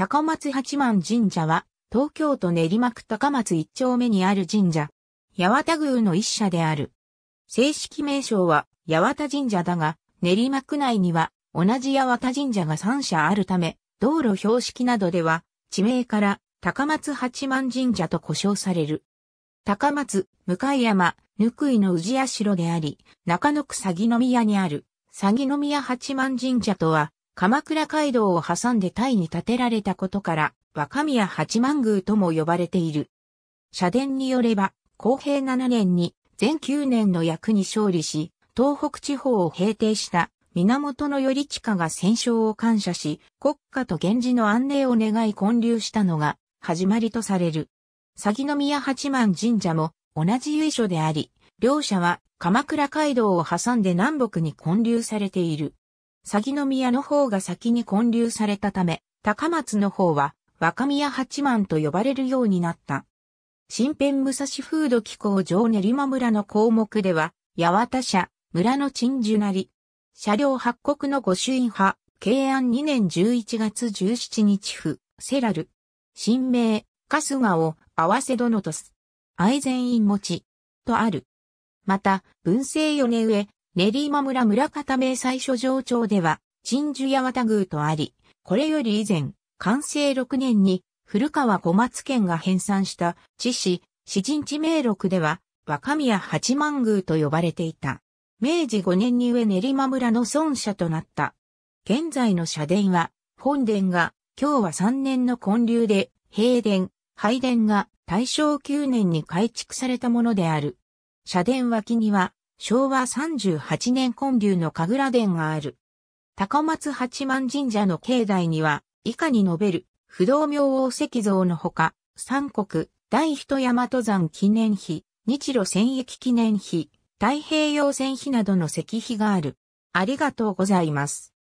高松八幡神社は、東京都練馬区高松一丁目にある神社。八幡宮の一社である。正式名称は八幡神社だが、練馬区内には同じ八幡神社が3社あるため、道路標識などでは、地名から高松八幡神社と呼称される。高松、向山、ぬくいの宇治社であり、中野区鷺宮にある、鷺宮八幡神社とは鎌倉街道を挟んでタイに建てられたことから、若宮八幡宮とも呼ばれている。社殿によれば、公平7年に全9年の役に勝利し、東北地方を平定した源頼親が戦勝を感謝し、国家と源氏の安寧を願い建立したのが始まりとされる。鷺宮八幡神社も同じ由緒であり、両者は鎌倉街道を挟んで南北に建立されている。鷺宮の方が先に建立されたため、高松の方は若宮八幡と呼ばれるようになった。新編武蔵風土気候上練馬村の項目では、八幡社、村の鎮守なり、車両発国の御朱印派、慶安2年11月17日府、セラル、新名、春日を合わせ殿とす、愛禅院持ち、とある。また、文政四年上、練馬村村方名最初上町では、鎮守八幡宮とあり、これより以前、完成6年に、古川小松県が編纂した、知史、詩人地名録では、若宮八幡宮と呼ばれていた。明治5年に上練馬村の孫社となった。現在の社殿は、本殿が、今日は3年の建立で、平殿、拝殿が大正9年に改築されたものである。社殿脇には、昭和38年建立の神楽殿がある。高松八幡神社の境内には、以下に述べる、不動明王石像のほか、三国、大人山登山記念碑、日露戦役記念碑、太平洋戦碑などの石碑がある。ありがとうございます。